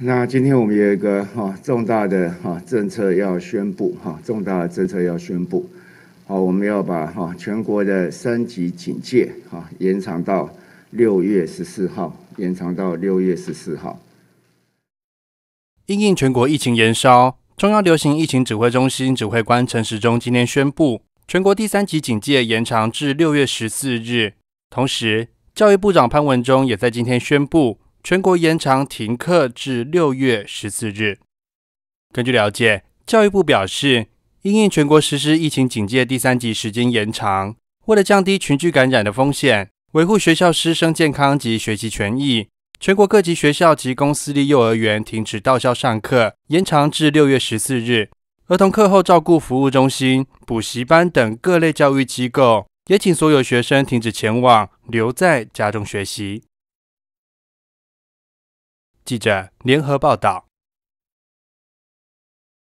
那今天我们有一个哈重大的哈政策要宣布哈重大的政策要宣布，好我们要把哈全国的三级警戒哈延长到六月十四号，延长到六月十四号。应应全国疫情延烧，中央流行疫情指挥中心指挥官陈时中今天宣布，全国第三级警戒延长至六月十四日。同时，教育部长潘文忠也在今天宣布。全国延长停课至六月十四日。根据了解，教育部表示，因应全国实施疫情警戒第三级，时间延长。为了降低群聚感染的风险，维护学校师生健康及学习权益，全国各级学校及公私立幼儿园停止到校上课，延长至六月十四日。儿童课后照顾服务中心、补习班等各类教育机构，也请所有学生停止前往，留在家中学习。记者联合报道。